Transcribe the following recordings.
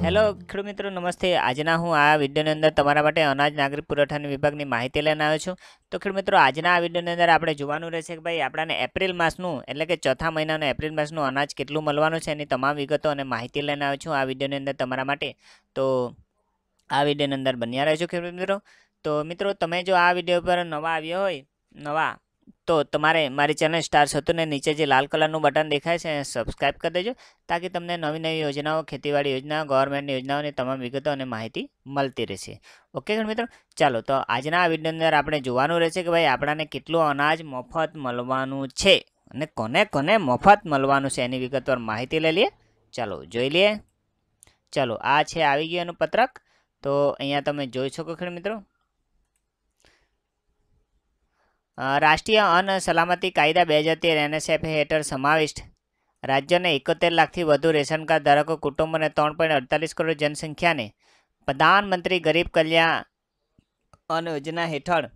hello ખેડૂત મિત્રો નમસ્તે આજના હું આ વિડીયોની અંદર તમારા માટે અનાજ નાગરિક પુરવઠા વિભાગની માહિતી લઈને આવ્યો છું તો ખેડૂત મિત્રો આજના આ વિડીયોની અંદર આપણે જોવાનું રહેશે કે ભાઈ આપણાને એપ્રિલ માસનું એટલે કે ચોથા મહિનાનું એપ્રિલ માસનું અનાજ કેટલું મળવાનું છે એની તમામ વિગતો અને માહિતી લઈને આવ્યો છું આ વિડીયોની અંદર તમારા માટે તો આ વિડીયોની અંદર બન્યા રહેજો ખેડૂત મિત્રો તો મિત્રો તમે જો આ વિડીયો પર નવા આવ્યો હોય નવા તો તમારે મારી ચેનલ સ્ટાર સતુને નીચે જે લાલ કલરનું બટન દેખાય છે સબસ્ક્રાઈબ કરી દેજો તાકી તમને નવી નવી યોજનાઓ ખેતીવાડી યોજના ગવર્મેન્ટની યોજનાઓની તમામ વિગતો અને માહિતી મળતી રહેશે ઓકે મિત્રો ચાલો તો આજના આ વિડીયોની અંદર આપણે જોવાનું રહેશે કે ભાઈ આપણાને કેટલું અનાજ મફત મળવાનું છે અને કોને કોને મફત મળવાનું છે એની વિગતવાર માહિતી લઈ લઈએ ચાલો જોઈ લઈએ ચાલો આ છે આવી ગયું એનું પત્રક તો અહીંયા તમે જોઈ શકો ખેડ મિત્રો રાષ્ટ્રીય અન્ન સલામતી કાયદા બે હજાર તેર એનએસએફ હેઠળ સમાવિષ્ટ રાજ્યના એકોતેર લાખથી વધુ રેશન કાર્ડ ધારકો કુટુંબ અને ત્રણ પોઈન્ટ અડતાલીસ કરોડ જનસંખ્યાને પ્રધાનમંત્રી ગરીબ કલ્યાણ યોજના હેઠળ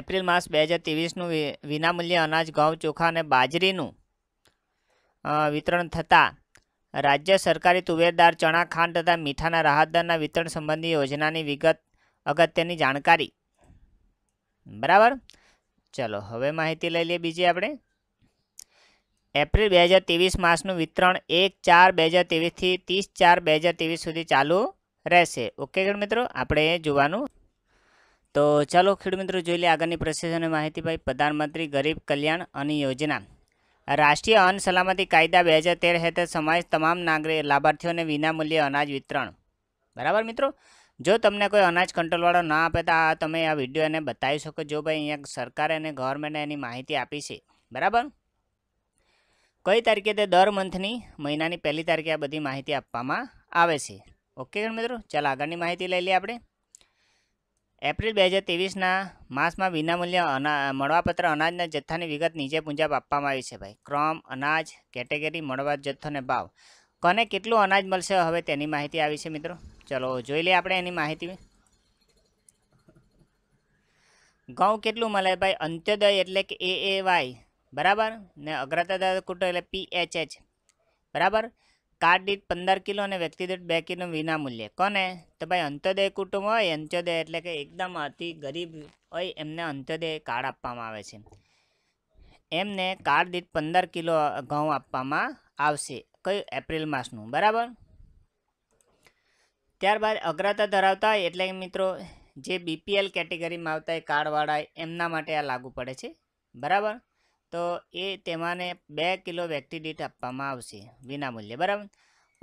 એપ્રિલ માસ બે હજાર ત્રેવીસનું વિનામૂલ્ય અનાજ ઘઉં ચોખા અને બાજરીનું વિતરણ થતાં રાજ્ય સરકારી તુવેરદાર ચણા ખાંડ તથા મીઠાના રાહતદારના વિતરણ સંબંધી યોજનાની વિગત અગત્યની જાણકારી બરાબર ચલો હવે માહિતી લઈ લઈએ બીજી આપણે એપ્રિલ બે હજાર ત્રેવીસ માસનું વિતરણ એક ચાર બે હજાર ત્રેવીસથી ત્રીસ ચાર બે હજાર ત્રેવીસ સુધી ચાલુ રહેશે ઓકે ખેડ મિત્રો આપણે જોવાનું તો ચાલો ખેડૂત મિત્રો જોઈ લઈએ આગળની પ્રશાસન માહિતી ભાઈ પ્રધાનમંત્રી ગરીબ કલ્યાણ અન્ન યોજના રાષ્ટ્રીય અન્ન સલામતી કાયદા બે હજાર તેર હેઠળ સમાજ તમામ નાગરિક લાભાર્થીઓને વિનામૂલ્યે અનાજ વિતરણ બરાબર મિત્રો જો તમને કોઈ અનાજ કંટ્રોલવાળો ના આપે તો આ તમે આ વિડીયો એને બતાવી શકો જો ભાઈ અહીંયા સરકારે અને ગવર્મેન્ટે એની માહિતી આપી છે બરાબર કઈ તારીખે તે દર મંથની મહિનાની પહેલી તારીખે આ બધી માહિતી આપવામાં આવે છે ઓકે મિત્રો ચાલો આગળની માહિતી લઈ લઈએ આપણે એપ્રિલ બે હજાર ત્રેવીસના માસમાં વિનામૂલ્ય અના મળવાપત્ર અનાજના જથ્થાની વિગત નીચે મુજબ આપવામાં આવી છે ભાઈ ક્રમ અનાજ કેટેગરી મળવા જથ્થો અને ભાવ કોને કેટલું અનાજ મળશે હવે તેની માહિતી આવી છે મિત્રો ચલો જોઈ લઈએ આપણે એની માહિતી ઘઉં કેટલું મળે ભાઈ અંત્યોદય એટલે કે એ એ વાય બરાબર ને અગ્રતા કુટુંબ એટલે પી એચ એચ બરાબર કાર્ડ દીઠ પંદર કિલો અને વ્યક્તિ દીઠ બે કિલો વિનામૂલ્ય કોને તો ભાઈ અંત્યોદય કુટુંબ હોય અંત્યોદય એટલે કે એકદમ અતિ ગરીબ હોય એમને અંત્યોદય કાર્ડ આપવામાં આવે છે એમને કાર્ડ દીઠ પંદર કિલો ઘઉં આપવામાં આવશે કયું એપ્રિલ માસનું બરાબર ત્યારબાદ અગ્રતા ધરાવતા હોય એટલે મિત્રો જે બીપીએલ કેટેગરીમાં આવતા હોય કાર્ડવાળા એમના માટે આ લાગુ પડે છે બરાબર તો એ તેમાંને બે કિલો વ્યક્તિ દીઠ આપવામાં આવશે વિનામૂલ્યે બરાબર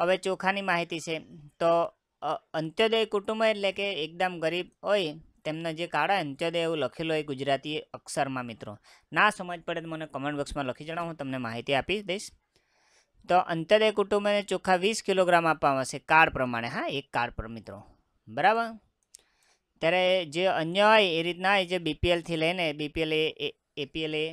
હવે ચોખાની માહિતી છે તો અંત્યોદય કુટુંબ એટલે કે એકદમ ગરીબ હોય તેમના જે કાળા અંત્યોદય એવું લખેલું હોય ગુજરાતી અક્ષરમાં મિત્રો ના સમજ પડે તો મને કમેન્ટ બોક્સમાં લખી જણાવો હું તમને માહિતી આપી દઈશ તો અંતરે કુટુંબને ચોખ્ખા વીસ કિલોગ્રામ આપવામાં આવશે કાર્ડ પ્રમાણે હા એક કાર્ડ પર મિત્રો બરાબર ત્યારે જે અન્ય હોય એ રીતના હોય જે બીપીએલથી લઈને બીપીએલ એપીએલ એ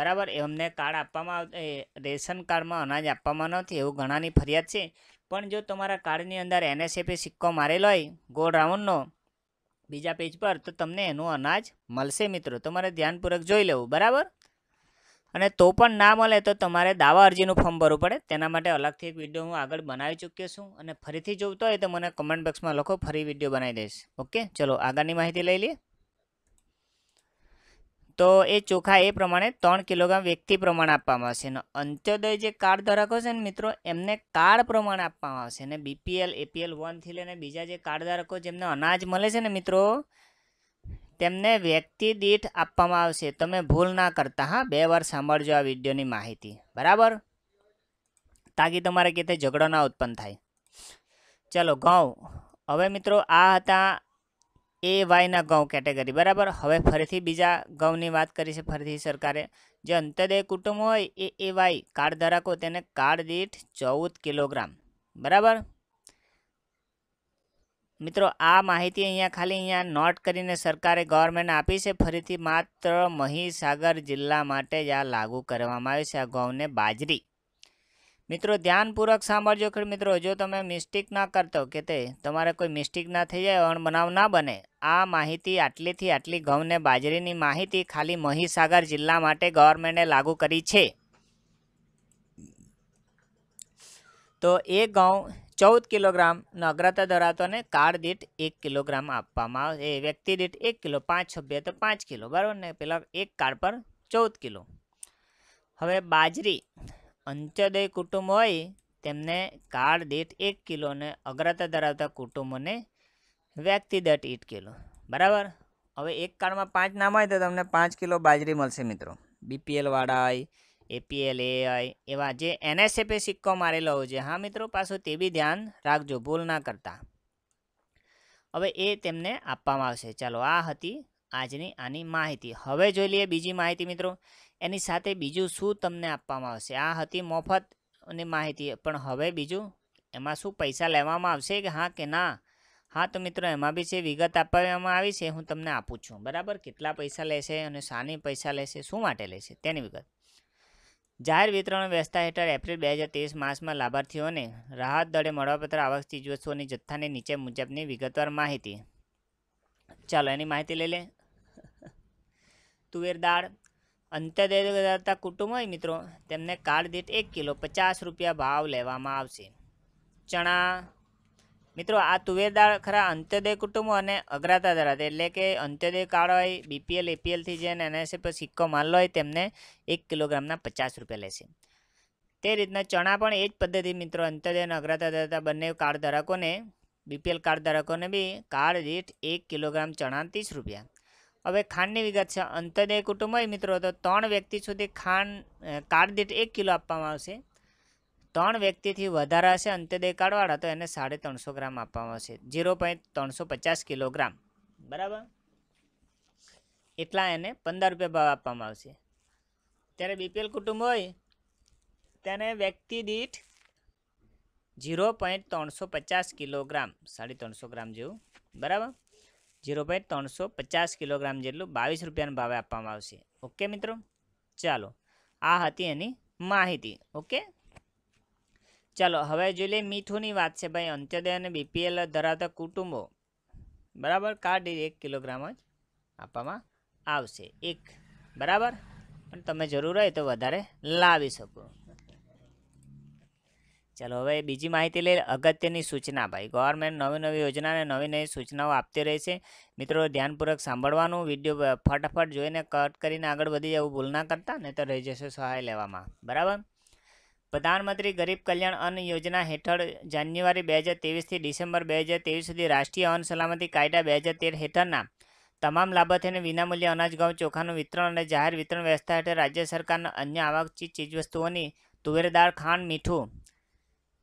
બરાબર એ અમને કાર્ડ આપવામાં આવ રેશન કાર્ડમાં અનાજ આપવામાં નથી એવું ઘણાની ફરિયાદ છે પણ જો તમારા કાર્ડની અંદર એનએસએફે સિક્કો મારેલો હોય ગોળ રાઉન્ડનો બીજા પેજ પર તો તમને એનું અનાજ મળશે મિત્રો તમારે ધ્યાનપૂર્વક જોઈ લેવું બરાબર અને તો પણ ના મળે તો તમારે દાવા અરજીનું ફોર્મ ભરવું પડે તેના માટે અલગથી એક વિડીયો હું આગળ બનાવી ચૂક્યો છું અને ફરીથી જોવતો હોય તો મને કમેન્ટ બોક્સમાં લખો ફરી વિડીયો બનાવી દઈશ ઓકે ચલો આગળની માહિતી લઈ લઈએ તો એ ચોખા એ પ્રમાણે ત્રણ કિલોગ્રામ વ્યક્તિ પ્રમાણે આપવામાં આવશે અને અંત્યોદય જે કાર્ડ ધારકો છે ને મિત્રો એમને કાર્ડ પ્રમાણે આપવામાં આવશે અને બીપીએલ એપીએલ વનથી લઈને બીજા જે કાર્ડ ધારકો જેમને અનાજ મળે છે ને મિત્રો તેમને વ્યક્તિ દીઠ આપવામાં આવશે તમે ભૂલ ના કરતા હા બે વાર સાંભળજો આ વિડીયોની માહિતી બરાબર તાકી તમારે ક્યાંથી ઝઘડો ના ઉત્પન્ન થાય ચલો ઘઉં હવે મિત્રો આ હતા એ વાયના ઘઉં કેટેગરી બરાબર હવે ફરીથી બીજા ઘઉંની વાત કરી છે ફરીથી સરકારે જે અંત્યોદય કુટુંબ હોય એ એ વાય કાર્ડ ધરાકો તેને કાર્ડ દીઠ ચૌદ કિલોગ્રામ બરાબર મિત્રો આ માહિતી અહીંયા ખાલી અહીંયા નોટ કરીને સરકારે ગવર્મેન્ટ આપી છે ફરીથી માત્ર મહીસાગર જિલ્લા માટે જ આ લાગુ કરવામાં આવ્યું છે આ ઘઉંને બાજરી મિત્રો ધ્યાનપૂર્વક સાંભળજો ખેડ મિત્રો જો તમે મિસ્ટેક ના કરતો કે તે તમારે કોઈ મિસ્ટેક ના થઈ જાય અણબનાવ ના બને આ માહિતી આટલીથી આટલી ઘઉંને બાજરીની માહિતી ખાલી મહીસાગર જિલ્લા માટે ગવર્મેન્ટે લાગુ કરી છે તો એ ઘઉં ચૌદ કિલોગ્રામનો અગ્રતા ધરાવતોને કાર્ડ દીઠ એક કિલોગ્રામ આપવામાં આવે એ વ્યક્તિ દીઠ એક કિલો પાંચ સભ્ય તો પાંચ કિલો બરાબર ને પેલા એક કાળ પર ચૌદ કિલો હવે બાજરી અંત્યોદય કુટુંબ હોય તેમને કાળ દીઠ એક કિલોને અગ્રતા ધરાવતા કુટુંબોને વ્યક્તિ દીઠ એક કિલો બરાબર હવે એક કાળમાં પાંચ નામ હોય તો તમને પાંચ કિલો બાજરી મળશે મિત્રો બીપીએલવાળા હોય એપીએલ એઆઈ એવા જે એનએસએપે સિક્કો મારેલો હોય છે હા મિત્રો પાછો તે બી ધ્યાન રાખજો ભૂલ ના કરતા હવે એ તેમને આપવામાં આવશે ચાલો આ હતી આજની આની માહિતી હવે જોઈ લઈએ બીજી માહિતી મિત્રો એની સાથે બીજું શું તમને આપવામાં આવશે આ હતી મફતની માહિતી પણ હવે બીજું એમાં શું પૈસા લેવામાં આવશે કે હા કે ના હા તો મિત્રો એમાં બી છે વિગત આપવામાં આવી છે હું તમને આપું છું બરાબર કેટલા પૈસા લેશે અને શાની પૈસા લેશે શું માટે લેશે તેની વિગત જાહેર વિતરણ વ્યવસ્થા હેઠળ એપ્રિલ બે હજાર ત્રેવીસ માસમાં લાભાર્થીઓને રાહત દળે મળવાપત્ર આવક ચીજવસ્તુઓની જથ્થાની નીચે મુજબની વિગતવાર માહિતી ચાલો એની માહિતી લઈ લે તુવેર દાળ અંત્યોદય ધરાવતા કુટુંબ હોય મિત્રો તેમને કાર્ડ દીઠ એક કિલો પચાસ રૂપિયા ભાવ લેવામાં આવશે ચણા મિત્રો આ તુવેર દાળ ખરા અંત્યોદય કુટુંબ અને અગ્રતા ધરાવતા એટલે કે અંત્યોદય કાર્ડ હોય બીપીએલ એપીએલથી જે એનએસએ પર સિક્કો માલ હોય તેમને એક કિલોગ્રામના પચાસ રૂપિયા લેશે તે રીતના ચણા પણ એ જ પદ્ધતિ મિત્રો અંત્યોદય અને અગ્રતા ધરાવતા બંને કાર્ડ ધારકોને બીપીએલ કાર્ડ ધારકોને બી કાર્ડ દીઠ એક કિલોગ્રામ ચણા ત્રીસ રૂપિયા હવે ખાંડની વિગત છે અંત્યોદય કુટુંબ હોય મિત્રો તો ત્રણ વ્યક્તિ સુધી ખાંડ કાર્ડ દીઠ એક કિલો આપવામાં આવશે ત્રણ વ્યક્તિથી વધારે હશે અંત્યોદય કાર્ડવાળા તો એને સાડી ત્રણસો ગ્રામ આપવામાં આવશે ઝીરો પોઈન્ટ ત્રણસો પચાસ કિલોગ્રામ બરાબર એટલા એને પંદર રૂપિયા ભાવ આપવામાં આવશે ત્યારે બીપીએલ કુટુંબ હોય તેને વ્યક્તિ દીઠ ઝીરો પોઈન્ટ ત્રણસો પચાસ કિલોગ્રામ સાડી ત્રણસો ગ્રામ જેવું બરાબર ઝીરો પોઈન્ટ ત્રણસો પચાસ કિલોગ્રામ જેટલું બાવીસ રૂપિયાના ભાવે આપવામાં આવશે ઓકે મિત્રો ચાલો આ હતી એની માહિતી ઓકે ચાલો હવે જોઈ લઈએ મીઠુંની વાત છે ભાઈ અંત્યોદય અને બીપીએલ ધરાવતા કુટુંબો બરાબર કાર્ડ એક કિલોગ્રામ જ આપવામાં આવશે એક બરાબર પણ તમે જરૂર હોય તો વધારે લાવી શકો ચાલો હવે બીજી માહિતી લઈ અગત્યની સૂચના ભાઈ ગવર્મેન્ટ નવી નવી યોજના અને નવી નવી સૂચનાઓ આપતી રહે છે મિત્રો ધ્યાનપૂર્વક સાંભળવાનું વિડીયો ફટાફટ જોઈને કટ કરીને આગળ વધી જવું ભૂલ ના કરતા નહીં તો રહી જશે સહાય લેવામાં બરાબર પ્રધાનમંત્રી ગરીબ કલ્યાણ અન્ન યોજના હેઠળ જાન્યુઆરી બે હજાર તેવીસથી ડિસેમ્બર બે હજાર તેવીસ સુધી રાષ્ટ્રીય અન્ન સલામતી કાયદા બે હજાર તેર હેઠળના તમામ લાભાર્થીઓને વિનામૂલ્ય અનાજ ઘઉં ચોખાનું વિતરણ અને જાહેર વિતરણ વ્યવસ્થા હેઠળ રાજ્ય સરકારના અન્ય આવકચી ચીજવસ્તુઓની તુવેરદાર ખાંડ મીઠું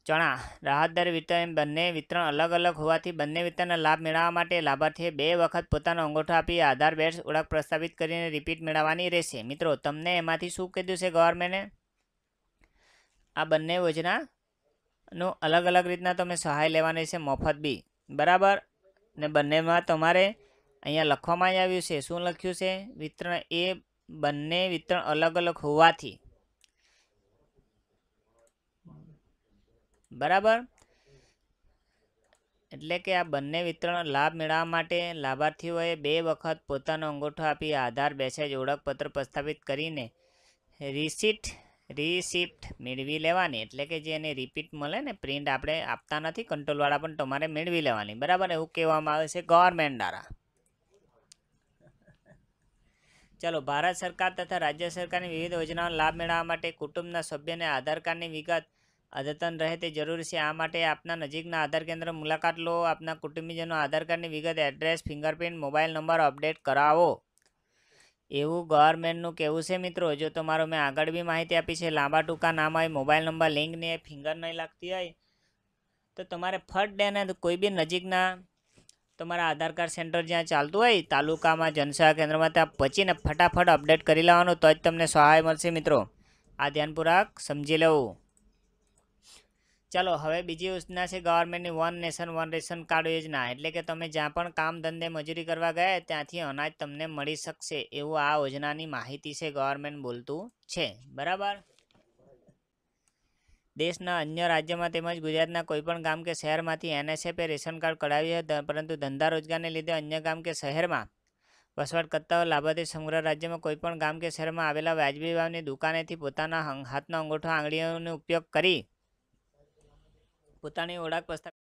ચણા રાહતદર વિતરણ બંને વિતરણ અલગ અલગ હોવાથી બંને વિતરણના લાભ મેળવવા માટે લાભાર્થીએ બે વખત પોતાનો અંગોઠો આપી આધાર બેટ્સ ઓળખ પ્રસ્થાપિત કરીને રિપીટ મેળવવાની રહેશે મિત્રો તમને એમાંથી શું કીધું છે ગવર્મેન્ટે આ બંને યોજનાનું અલગ અલગ રીતના તમે સહાય લેવાની છે મફત બી બરાબર ને બંનેમાં તમારે અહીંયા લખવામાં આવ્યું છે શું લખ્યું છે વિતરણ એ બંને વિતરણ અલગ અલગ હોવાથી બરાબર એટલે કે આ બંને વિતરણ લાભ મેળવવા માટે લાભાર્થીઓએ બે વખત પોતાનો અંગૂઠો આપી આધાર બેસેજ ઓળખપત્ર પ્રસ્થાપિત કરીને રિસીટ રિસિપ્ટ મેળવી લેવાની એટલે કે જે એને રિપીટ મળે ને પ્રિન્ટ આપણે આપતા નથી કંટ્રોલવાળા પણ તમારે મેળવી લેવાની બરાબર એવું કહેવામાં આવે છે ગવર્મેન્ટ દ્વારા ચાલો ભારત સરકાર તથા રાજ્ય સરકારની વિવિધ યોજનાઓનો લાભ મેળવવા માટે કુટુંબના સભ્યને આધાર કાર્ડની વિગત અદ્યતન રહે તે જરૂરી છે આ માટે આપના નજીકના આધાર કેન્દ્ર મુલાકાત લો આપના કુટુંબીજનો આધાર કાર્ડની વિગત address fingerprint mobile number update કરાવો એવું ગવર્મેન્ટનું કહેવું છે મિત્રો જો તમારો મેં આગળ બી માહિતી આપી છે લાંબા ટૂંકા નામ હોય મોબાઈલ નંબર લિંક લિંકને ફિંગર નહીં લાગતી હોય તો તમારે ફર્સ્ટ ડેને કોઈ બી નજીકના તમારા આધાર કાર્ડ સેન્ટર જ્યાં ચાલતું હોય તાલુકામાં જનસેવા કેન્દ્રમાં ત્યાં પહોંચીને ફટાફટ અપડેટ કરી લેવાનું તો જ તમને સહાય મળશે મિત્રો આ ધ્યાનપૂર્વક સમજી લેવું ચલો હવે બીજી યોજના છે ગવર્મેન્ટની one nation one ration card યોજના એટલે કે તમે જ્યાં પણ કામ ધંધે મજૂરી કરવા ગયા ત્યાંથી અનાજ તમને મળી શકશે એવું આ યોજનાની માહિતી છે ગવર્મેન્ટ બોલતું છે બરાબર દેશના અન્ય રાજ્યમાં તેમજ ગુજરાતના કોઈપણ ગામ કે શહેરમાંથી એનએસએફે રેશન કાર્ડ કઢાવ્યું હતું પરંતુ ધંધા રોજગારને લીધે અન્ય ગામ કે શહેરમાં વસવાટ કરતા લાભાર્થી સમગ્ર રાજ્યમાં કોઈપણ ગામ કે શહેરમાં આવેલા વાજબી ભાવની દુકાનેથી પોતાના હાથના અંગૂઠો આંગળીઓનો ઉપયોગ કરી પોતાની ઓળખ પુસ્તક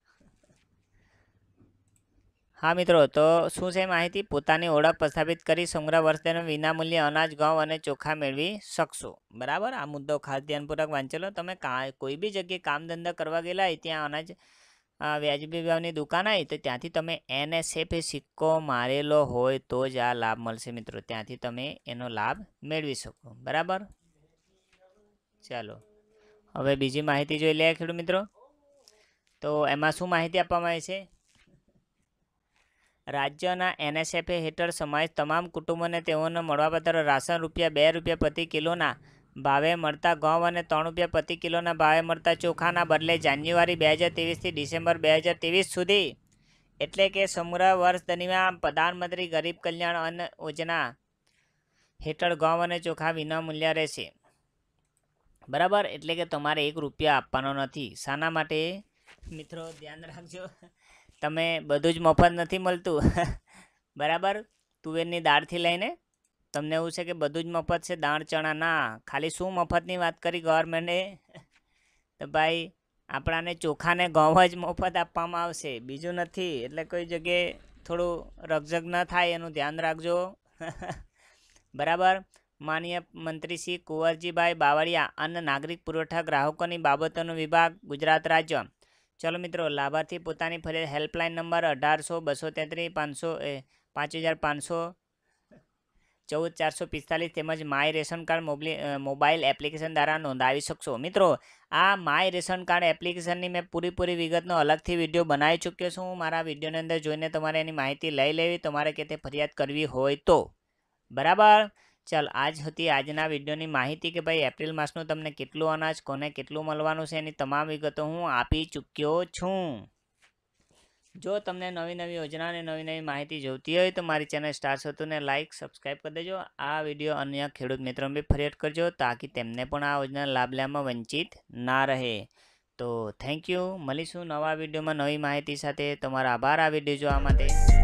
હા મિત્રો તો શું છે માહિતી પોતાની ઓળખ પ્રસ્થાપિત કરી સંગ્રહ વર્ષેનું વિનામૂલ્ય અનાજ ઘઉં અને ચોખા મેળવી શકશો બરાબર આ મુદ્દો ખાસ ધ્યાનપૂર્વક વાંચેલો તમે કોઈ બી જગ્યાએ કામ ધંધા કરવા ગયેલા ત્યાં અનાજ વ્યાજબી ભાવની દુકાન આવી તો ત્યાંથી તમે એનએસએફ સિક્કો મારેલો હોય તો જ આ લાભ મળશે મિત્રો ત્યાંથી તમે એનો લાભ મેળવી શકો બરાબર ચાલો હવે બીજી માહિતી જોઈ લે ખેડૂત મિત્રો તો એમાં શું માહિતી આપવામાં આવી છે રાજ્યના એનએસએફએ હેઠળ સમાજ તમામ કુટુંબોને તેઓને મળવાપત્ર રાશન રૂપિયા બે રૂપિયા પ્રતિ કિલોના ભાવે મળતા ઘઉં અને ત્રણ રૂપિયા પ્રતિ કિલોના ભાવે મળતા ચોખાના બદલે જાન્યુઆરી બે હજાર ત્રેવીસથી ડિસેમ્બર બે હજાર ત્રેવીસ સુધી એટલે કે સમગ્ર વર્ષ દરમિયાન પ્રધાનમંત્રી ગરીબ કલ્યાણ અન્ન યોજના હેઠળ ઘઉં અને ચોખા વિનામૂલ્ય રહેશે બરાબર એટલે કે તમારે એક રૂપિયા આપવાનો નથી શાના માટે મિત્રો ધ્યાન રાખજો તમે બધું જ મફત નથી મળતું બરાબર તુવેરની દાળથી લઈને તમને એવું છે કે બધું જ મફત છે દાળ ચણા ના ખાલી શું મફતની વાત કરી ગવર્મેન્ટે તો ભાઈ આપણાને ચોખાને ઘઉં જ મફત આપવામાં આવશે બીજું નથી એટલે કોઈ જગ્યાએ થોડું રગઝગ ન થાય એનું ધ્યાન રાખજો બરાબર માનીય મંત્રી શ્રી કુંવરજીભાઈ બાવળિયા અન્ન નાગરિક પુરવઠા ગ્રાહકોની બાબતોનો વિભાગ ગુજરાત રાજ્ય ચાલો મિત્રો લાભાર્થી પોતાની ફરી હેલ્પલાઇન નંબર અઢારસો બસો તેત્રીસ પાંચસો એ પાંચ હજાર પાંચસો ચૌદ ચારસો પિસ્તાલીસ તેમજ માય રેશન કાર્ડ મોબલી મોબાઈલ એપ્લિકેશન દ્વારા નોંધાવી શકશો મિત્રો આ માય રેશન કાર્ડ એપ્લિકેશનની મેં પૂરીપૂરી વિગતનો અલગથી વિડીયો બનાવી ચૂક્યો છું હું મારા વિડીયોની અંદર જોઈને તમારે એની માહિતી લઈ લેવી તમારે કે તે ફરિયાદ કરવી હોય તો બરાબર ચાલ આજ હતી આજના વિડીયોની માહિતી કે ભાઈ એપ્રિલ માસનું તમને કેટલું અનાજ કોને કેટલું મળવાનું છે એની તમામ વિગતો હું આપી ચૂક્યો છું જો તમને નવી નવી યોજના અને નવી નવી માહિતી જોઈતી હોય તો મારી ચેનલ સ્ટાર સતુને લાઇક સબસ્ક્રાઈબ કરી દેજો આ વિડીયો અન્ય ખેડૂત મિત્રો બી ફરિયાદ કરજો તાકી તેમને પણ આ યોજના લાભ લેવામાં વંચિત ના રહે તો થેન્ક યુ મળીશું નવા વિડીયોમાં નવી માહિતી સાથે તમારો આભાર આ વિડીયો જોવા માટે